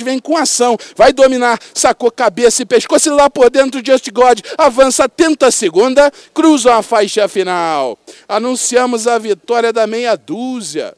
Deus vem com ação, vai dominar, sacou cabeça e pescoço e lá por dentro Just God avança, tenta a segunda, cruza a faixa final. Anunciamos a vitória da meia dúzia.